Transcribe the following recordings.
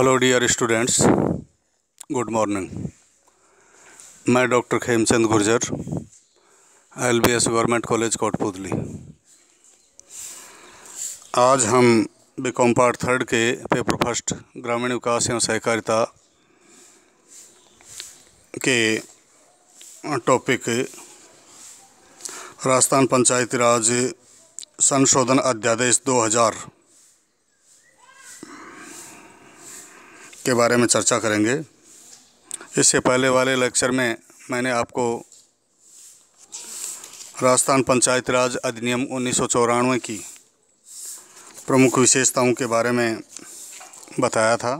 hello dear students good morning मैं doctor Khemchand Gurjar L B S government college Kotputli आज हम B com part third के paper first ग्रामीण विकास एवं सहकारिता के टॉपिक राजस्थान पंचायती राज संशोधन अध्यादेश 2000 के बारे में चर्चा करेंगे इससे पहले वाले लेक्चर में मैंने आपको राजस्थान पंचायत राज अधिनियम उन्नीस की प्रमुख विशेषताओं के बारे में बताया था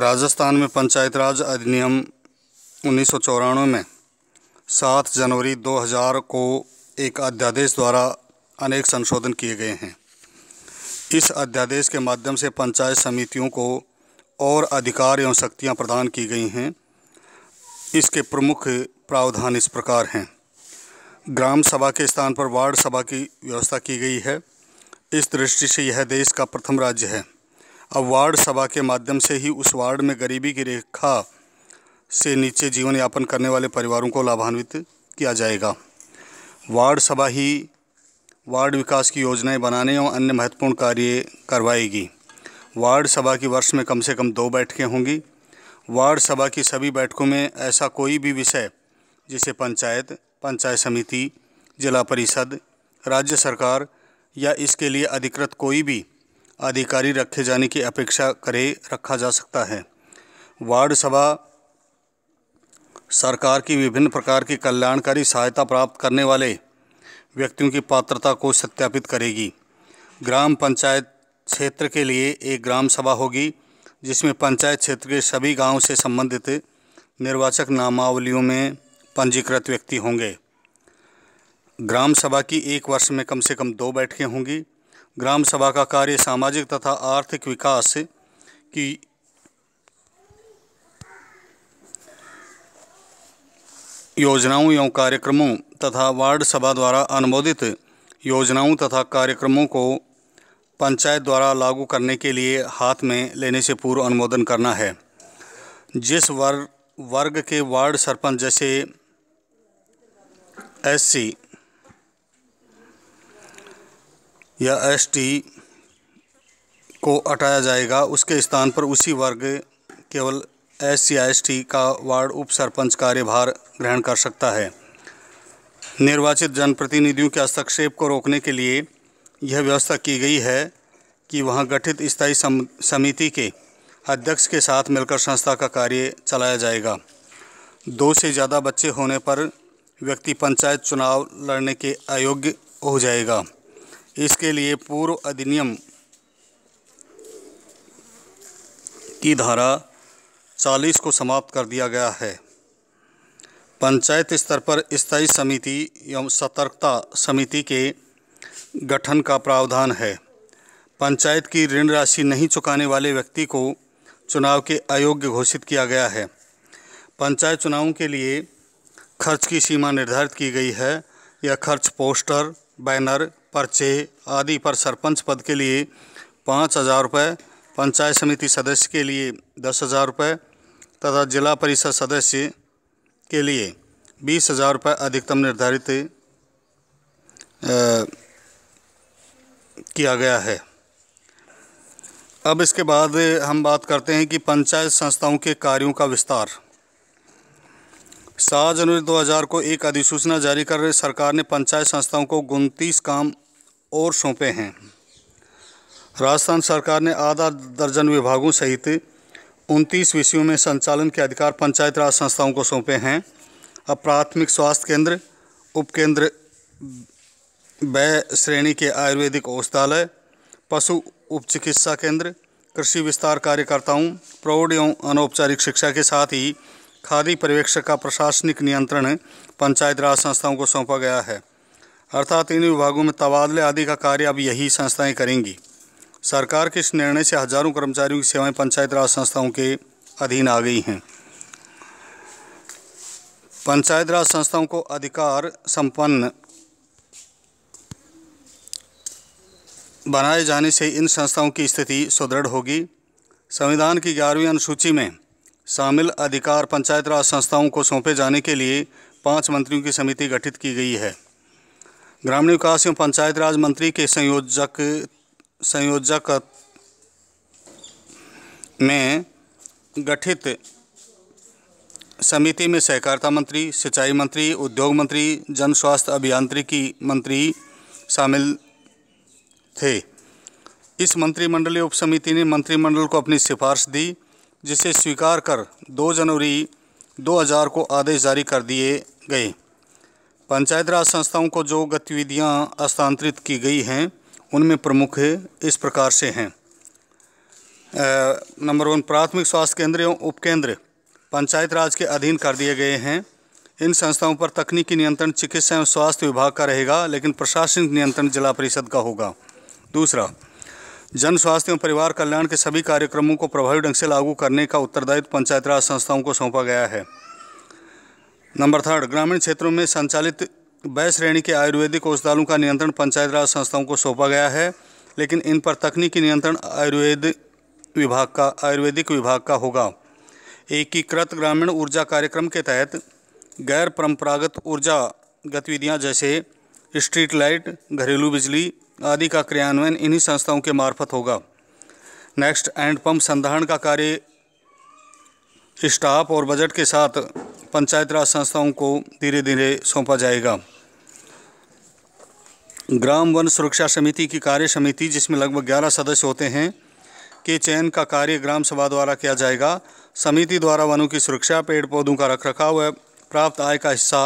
राजस्थान में पंचायत राज अधिनियम उन्नीस में 7 जनवरी 2000 को एक अध्यादेश द्वारा अनेक संशोधन किए गए हैं इस अध्यादेश के माध्यम से पंचायत समितियों को और अधिकार एवं शक्तियां प्रदान की गई हैं इसके प्रमुख प्रावधान इस प्रकार हैं ग्राम सभा के स्थान पर वार्ड सभा की व्यवस्था की गई है इस दृष्टि से यह देश का प्रथम राज्य है अब वार्ड सभा के माध्यम से ही उस वार्ड में गरीबी की रेखा से नीचे जीवन यापन करने वाले परिवारों को लाभान्वित किया जाएगा वार्ड सभा ही वार्ड विकास की योजनाएं बनाने और अन्य महत्वपूर्ण कार्य करवाएगी वार्ड सभा की वर्ष में कम से कम दो बैठकें होंगी वार्ड सभा की सभी बैठकों में ऐसा कोई भी विषय जिसे पंचायत पंचायत समिति जिला परिषद राज्य सरकार या इसके लिए अधिकृत कोई भी अधिकारी रखे जाने की अपेक्षा करे रखा जा सकता है वार्ड सभा सरकार की विभिन्न प्रकार की कल्याणकारी सहायता प्राप्त करने वाले व्यक्तियों की पात्रता को सत्यापित करेगी ग्राम पंचायत क्षेत्र के लिए एक ग्राम सभा होगी जिसमें पंचायत क्षेत्र के सभी गांव से संबंधित निर्वाचक नामावलियों में पंजीकृत व्यक्ति होंगे ग्राम सभा की एक वर्ष में कम से कम दो बैठकें होंगी ग्राम सभा का कार्य सामाजिक तथा आर्थिक विकास की योजनाओं एवं कार्यक्रमों तथा वार्ड सभा द्वारा अनुमोदित योजनाओं तथा कार्यक्रमों को पंचायत द्वारा लागू करने के लिए हाथ में लेने से पूर्व अनुमोदन करना है जिस वर्ग वर्ग के वार्ड सरपंच जैसे एससी या एसटी को हटाया जाएगा उसके स्थान पर उसी वर्ग केवल एस सी एस टी का वार्ड उप सरपंच कार्यभार ग्रहण कर सकता है निर्वाचित जनप्रतिनिधियों के हस्तक्षेप को रोकने के लिए यह व्यवस्था की गई है कि वहां गठित स्थायी समिति के अध्यक्ष के साथ मिलकर संस्था का कार्य चलाया जाएगा दो से ज़्यादा बच्चे होने पर व्यक्ति पंचायत चुनाव लड़ने के अयोग्य हो जाएगा इसके लिए पूर्व अधिनियम की धारा 40 को समाप्त कर दिया गया है पंचायत स्तर पर स्थायी समिति एवं सतर्कता समिति के गठन का प्रावधान है पंचायत की ऋण राशि नहीं चुकाने वाले व्यक्ति को चुनाव के अयोग्य घोषित किया गया है पंचायत चुनावों के लिए खर्च की सीमा निर्धारित की गई है यह खर्च पोस्टर बैनर पर्चे आदि पर सरपंच पद के लिए पाँच हज़ार रुपये पंचायत समिति सदस्य के लिए दस हज़ार रुपये तथा जिला परिषद सदस्य के लिए बीस हज़ार रुपये अधिकतम निर्धारित किया गया है अब इसके बाद हम बात करते हैं कि पंचायत संस्थाओं के कार्यों का विस्तार सात जनवरी 2000 को एक अधिसूचना जारी कर सरकार ने पंचायत संस्थाओं को उनतीस काम और सौंपे हैं राजस्थान सरकार ने आधा दर्जन विभागों सहित उनतीस विषयों में संचालन के अधिकार पंचायत राज संस्थाओं को सौंपे हैं अब प्राथमिक स्वास्थ्य केंद्र उपकेंद्र व श्रेणी के आयुर्वेदिक औषधालय पशु उप चिकित्सा केंद्र कृषि विस्तार कार्यकर्ताओं प्रौढ़ एवं अनौपचारिक शिक्षा के साथ ही खादी पर्यवेक्षक का प्रशासनिक नियंत्रण पंचायत राज संस्थाओं को सौंपा गया है अर्थात इन विभागों में तबादले आदि का कार्य अब यही संस्थाएं करेंगी सरकार के इस निर्णय से हजारों कर्मचारियों की सेवाएं पंचायत राज संस्थाओं के अधीन आ गई हैं पंचायत राज संस्थाओं को अधिकार संपन्न बनाए जाने से इन संस्थाओं की स्थिति सुदृढ़ होगी संविधान की ग्यारहवीं अनुसूची में शामिल अधिकार पंचायत राज संस्थाओं को सौंपे जाने के लिए पांच मंत्रियों की समिति गठित की गई है ग्रामीण विकास एवं पंचायत राज मंत्री के संयोजक संयोजक में गठित समिति में सहकारिता मंत्री सिंचाई मंत्री उद्योग मंत्री जन स्वास्थ्य अभियांत्रिकी मंत्री शामिल थे इस मंत्रिमंडलीय उपसमिति ने मंत्रिमंडल को अपनी सिफारिश दी जिसे स्वीकार कर 2 जनवरी 2000 को आदेश जारी कर दिए गए पंचायत राज संस्थाओं को जो गतिविधियां हस्तांतरित की गई हैं उनमें प्रमुख इस प्रकार से हैं नंबर वन प्राथमिक स्वास्थ्य केंद्र एवं उपकेंद्र पंचायत राज के अधीन कर दिए गए हैं इन संस्थाओं पर तकनीकी नियंत्रण चिकित्सा एवं स्वास्थ्य विभाग का रहेगा लेकिन प्रशासनिक नियंत्रण जिला परिषद का होगा दूसरा जन स्वास्थ्य एवं परिवार कल्याण के सभी कार्यक्रमों को प्रभावी ढंग से लागू करने का उत्तरदायित्व पंचायत राज संस्थाओं को सौंपा गया है नंबर थर्ड ग्रामीण क्षेत्रों में संचालित वय श्रेणी के आयुर्वेदिक औषधालयों का नियंत्रण पंचायत राज संस्थाओं को सौंपा गया है लेकिन इन पर तकनीकी नियंत्रण आयुर्वेद विभाग का आयुर्वेदिक विभाग का होगा एकीकृत ग्रामीण ऊर्जा कार्यक्रम के तहत गैर परंपरागत ऊर्जा गतिविधियां जैसे स्ट्रीट लाइट घरेलू बिजली आदि का क्रियान्वयन इन्हीं संस्थाओं के मार्फत होगा नेक्स्ट एंड पंप संधारण का कार्य स्टाफ और बजट के साथ पंचायत राज संस्थाओं को धीरे धीरे सौंपा जाएगा ग्राम वन सुरक्षा समिति की कार्य समिति जिसमें लगभग ग्यारह सदस्य होते हैं के चयन का कार्य ग्राम सभा द्वारा किया जाएगा समिति द्वारा वनों की सुरक्षा पेड़ पौधों का रखरखाव व प्राप्त आय का हिस्सा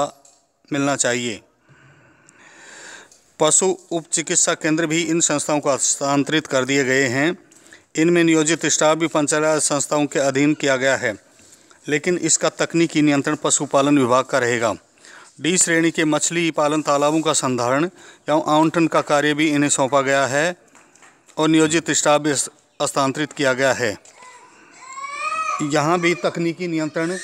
मिलना चाहिए पशु उप चिकित्सा केंद्र भी इन संस्थाओं को हस्तांतरित कर दिए गए हैं इनमें नियोजित स्टाफ भी पंचायत संस्थाओं के अधीन किया गया है लेकिन इसका तकनीकी नियंत्रण पशुपालन विभाग का रहेगा डी श्रेणी के मछली पालन तालाबों का संधारण एवं आवंटन का कार्य भी इन्हें सौंपा गया है और नियोजित स्टाफ भी स्थानांतरित किया गया है यहाँ भी तकनीकी नियंत्रण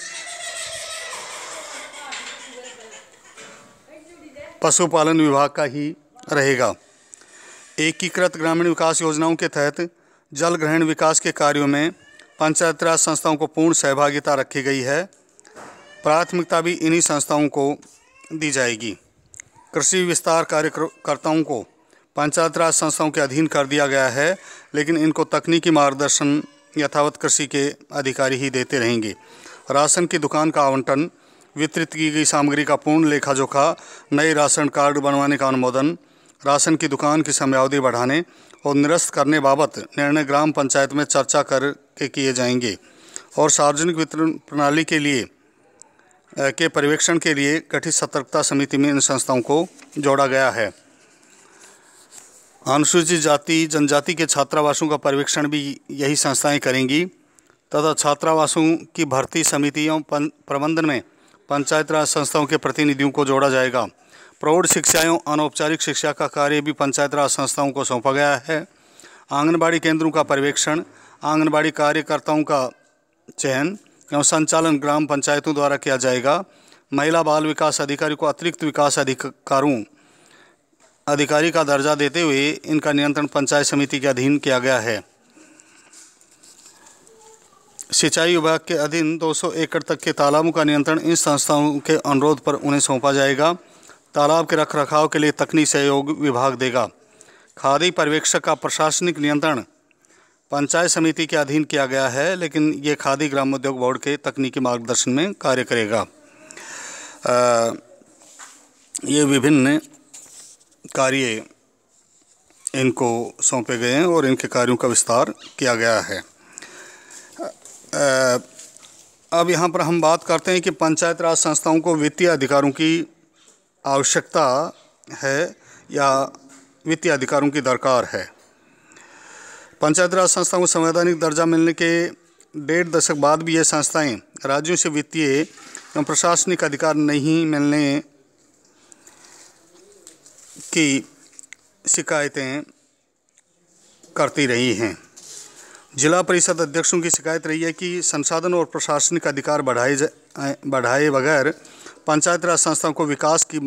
पशुपालन विभाग का ही रहेगा एकीकृत ग्रामीण विकास योजनाओं के तहत जल ग्रहण विकास के कार्यों में पंचायत राज संस्थाओं को पूर्ण सहभागिता रखी गई है प्राथमिकता भी इन्हीं संस्थाओं को दी जाएगी कृषि विस्तार कार्यकर्ताओं को पंचायत राज संस्थाओं के अधीन कर दिया गया है लेकिन इनको तकनीकी मार्गदर्शन यथावत कृषि के अधिकारी ही देते रहेंगे राशन की दुकान का आवंटन वितरित की गई सामग्री का पूर्ण लेखा जोखा नए राशन कार्ड बनवाने का अनुमोदन राशन की दुकान की समयावधि बढ़ाने और निरस्त करने बाबत निर्णय ग्राम पंचायत में चर्चा करके किए जाएंगे और सार्वजनिक वितरण प्रणाली के लिए के पर्यवेक्षण के लिए गठित सतर्कता समिति में इन संस्थाओं को जोड़ा गया है अनुसूचित जाति जनजाति के छात्रावासों का पर्यवेक्षण भी यही संस्थाएं करेंगी तथा छात्रावासों की भर्ती समितियों प्रबंधन में पंचायत राज संस्थाओं के प्रतिनिधियों को जोड़ा जाएगा प्रौढ़ शिक्षा एवं अनौपचारिक शिक्षा का कार्य भी पंचायत राज संस्थाओं को सौंपा गया है आंगनबाड़ी केंद्रों का पर्यवेक्षण आंगनबाड़ी कार्यकर्ताओं का चयन एवं संचालन ग्राम पंचायतों द्वारा किया जाएगा महिला बाल विकास अधिकारी को अतिरिक्त विकास अधिकारों अधिकारी का दर्जा देते हुए इनका नियंत्रण पंचायत समिति के अधीन किया गया है सिंचाई विभाग के अधीन 200 एकड़ तक के तालाबों का नियंत्रण इन संस्थाओं के अनुरोध पर उन्हें सौंपा जाएगा तालाब के रख रखाव के लिए तकनीक सहयोग विभाग देगा खादी पर्यवेक्षक का प्रशासनिक नियंत्रण पंचायत समिति के अधीन किया गया है लेकिन ये खादी ग्रामोद्योग बोर्ड के तकनीकी मार्गदर्शन में कार्य करेगा आ, ये विभिन्न कार्य इनको सौंपे गए हैं और इनके कार्यों का विस्तार किया गया है आ, अब यहाँ पर हम बात करते हैं कि पंचायत राज संस्थाओं को वित्तीय अधिकारों की आवश्यकता है या वित्तीय अधिकारों की दरकार है पंचायत राज संस्थाओं को संवैधानिक दर्जा मिलने के डेढ़ दशक बाद भी ये संस्थाएं राज्यों से वित्तीय एवं प्रशासनिक अधिकार नहीं मिलने की शिकायतें करती रही हैं जिला परिषद अध्यक्षों की शिकायत रही है कि संसाधन और प्रशासनिक अधिकार बढ़ाए बढ़ाए बगैर पंचायत राज संस्थाओं को विकास की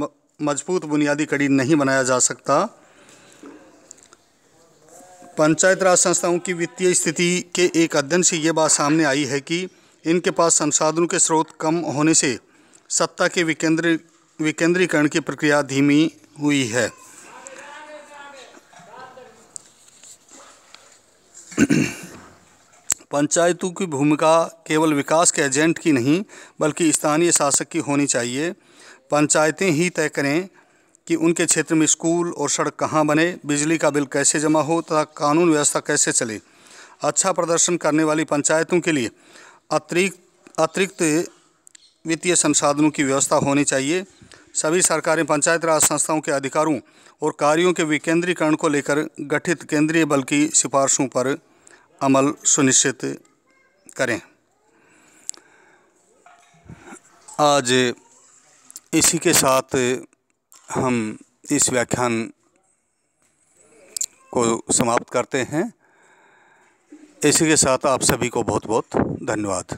मजबूत बुनियादी कड़ी नहीं बनाया जा सकता पंचायत राज संस्थाओं की वित्तीय स्थिति के एक अध्ययन से ये बात सामने आई है कि इनके पास संसाधनों के स्रोत कम होने से सत्ता के विकेंद्र विकेंद्रीकरण की प्रक्रिया धीमी हुई है पंचायतों की भूमिका केवल विकास के एजेंट की नहीं बल्कि स्थानीय शासक की होनी चाहिए पंचायतें ही तय करें कि उनके क्षेत्र में स्कूल और सड़क कहाँ बने बिजली का बिल कैसे जमा हो तथा कानून व्यवस्था कैसे चले अच्छा प्रदर्शन करने वाली पंचायतों के लिए अतिरिक्त अतिरिक्त वित्तीय संसाधनों की व्यवस्था होनी चाहिए सभी सरकारें पंचायत राज संस्थाओं के अधिकारों और कार्यों के विकेंद्रीकरण को लेकर गठित केंद्रीय बल की सिफारिशों पर अमल सुनिश्चित करें आज इसी के साथ हम इस व्याख्यान को समाप्त करते हैं इसी के साथ आप सभी को बहुत बहुत धन्यवाद